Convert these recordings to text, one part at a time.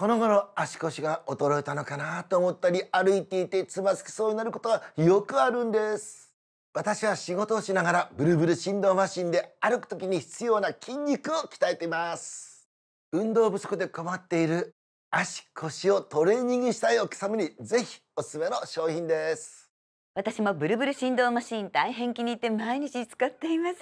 この頃足腰が衰えたのかなと思ったり歩いていてつまずきそうになることがよくあるんです私は仕事をしながらブルブル振動マシンで歩く時に必要な筋肉を鍛えています運動不足で困っている足腰をトレーニングしたいお客様にぜひおすすめの商品です私もブルブル振動マシン大変気に入って毎日使っています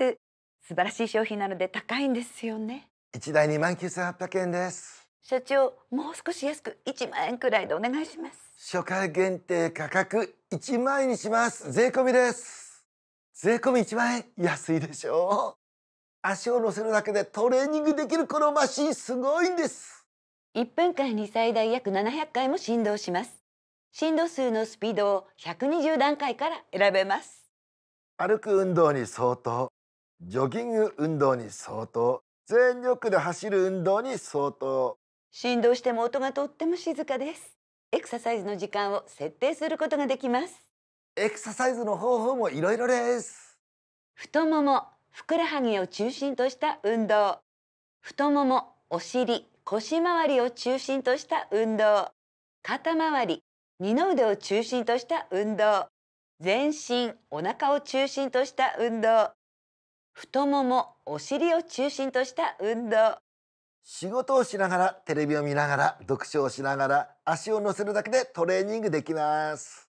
素晴らしい商品なので高いんですよね1台2万9800円です社長もう少し安く1万円くらいでお願いします初回限定価格1万円にします税込です税込1万円安いでしょう足を乗せるだけでトレーニングできるこのマシンすごいんです1分間に最大約700回も振動します振動数のスピードを120段階から選べます歩く運動に相当ジョギング運動に相当全力で走る運動に相当振動しても音がとっても静かですエクササイズの時間を設定することができますエクササイズの方法もいろいろです太もも、ふくらはぎを中心とした運動太もも、お尻、腰回りを中心とした運動肩周り、二の腕を中心とした運動全身、お腹を中心とした運動太もも、お尻を中心とした運動仕事をしながら、テレビを見ながら、読書をしながら、足を乗せるだけでトレーニングできます。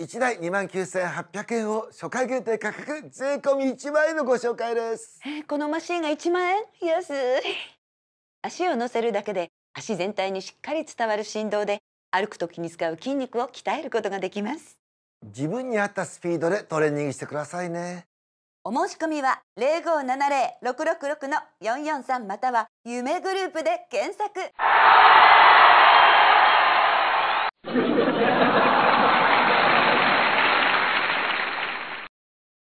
1台29,800円を初回限定価格税込1万円のご紹介です。えこのマシンが1万円安い。足を乗せるだけで足全体にしっかり伝わる振動で歩く時に使う筋肉を鍛えることができます。自分に合ったスピードでトレーニングしてくださいね。お申し込みは0570-666-443または夢グループで検索